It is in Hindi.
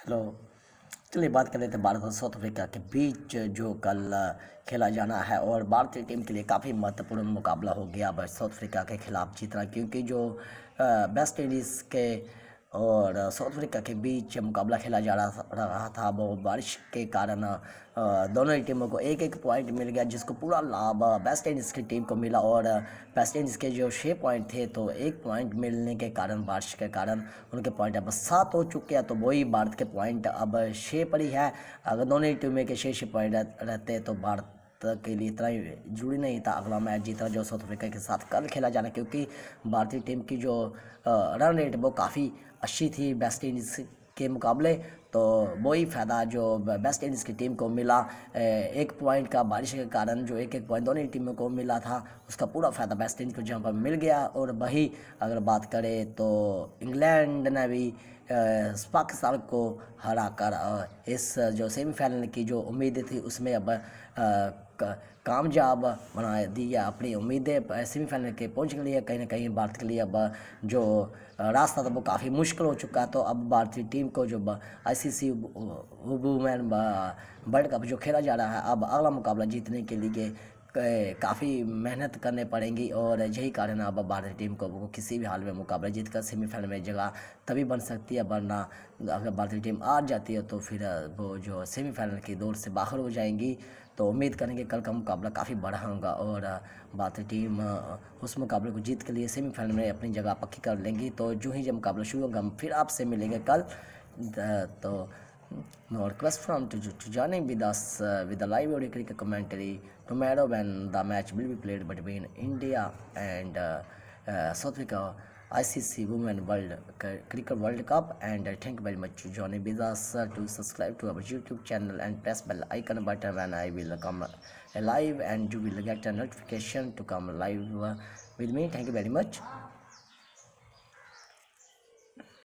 हेलो चलिए बात कर लेते हैं भारत और साउथ अफ्रीका के बीच जो कल खेला जाना है और भारतीय टीम के लिए काफ़ी महत्वपूर्ण मुकाबला हो गया साउथ अफ्रीका के खिलाफ जीतना क्योंकि जो वेस्ट इंडीज़ के और साउथ अफ्रीका के बीच मुकाबला खेला जा रहा था वो बारिश के कारण दोनों ही टीमों को एक एक पॉइंट मिल गया जिसको पूरा लाभ वेस्ट इंडीज़ की टीम को मिला और वेस्ट इंडीज़ के जो छः पॉइंट थे तो एक पॉइंट मिलने के कारण बारिश के कारण उनके पॉइंट अब सात हो चुके हैं तो वही भारत के पॉइंट अब छः पर ही है अगर दोनों ही टीमें के छः छः पॉइंट रहते तो भारत तक के लिए इतना ही जरूरी नहीं था अगला मैच जीतना जो साउथ अफ्रीका के साथ कल खेला जाना क्योंकि भारतीय टीम की जो रन रेट वो काफ़ी अच्छी थी वेस्ट इंडीज़ के मुकाबले तो वही फ़ायदा जो वेस्ट इंडीज़ की टीम को मिला एक पॉइंट का बारिश के कारण जो एक एक पॉइंट दोनों टीमों को मिला था उसका पूरा फ़ायदा वेस्ट इंडीज़ को जहाँ पर मिल गया और वही अगर बात करें तो इंग्लैंड ने भी पाकिस्तान को हरा कर इस जो सेमीफाइनल की जो उम्मीद थी उसमें अब कामयाब बना दी है अपनी उम्मीदें सेमीफाइनल के पहुंच के लिए कहीं ना कहीं भारत के लिए अब जो रास्ता था वो काफ़ी मुश्किल हो चुका तो अब भारतीय टीम को जो आईसीसी वुमेन वर्ल्ड कप जो खेला जा रहा है अब अगला मुकाबला जीतने के लिए काफ़ी मेहनत करने पड़ेंगी और यही कारण अब भारतीय टीम को किसी भी हाल में मुकाबला जीत कर सेमीफाइनल में जगह तभी बन सकती है वरना अगर भारतीय टीम आ जाती है तो फिर वो जो सेमीफाइनल की दौड़ से बाहर हो जाएंगी तो उम्मीद करेंगे कल का मुकाबला काफ़ी बड़ा होगा और भारतीय टीम उस मुकाबले को जीत के लिए सेमीफाइनल में अपनी जगह पक्की कर लेंगी तो जो ही जब मुकाबला शुरू होगा हम फिर आपसे मिलेंगे कल तो no request from to, to join in with us uh, with the live audio cricket commentary tomorrow when the match will be played between India and uh, uh, South Africa. ICC Women World Cricket World Cup and uh, thank you very much to join in with us uh, to subscribe to our YouTube channel and press bell icon button when I will come live and you will get a notification to come live uh, with me. Thank you very much.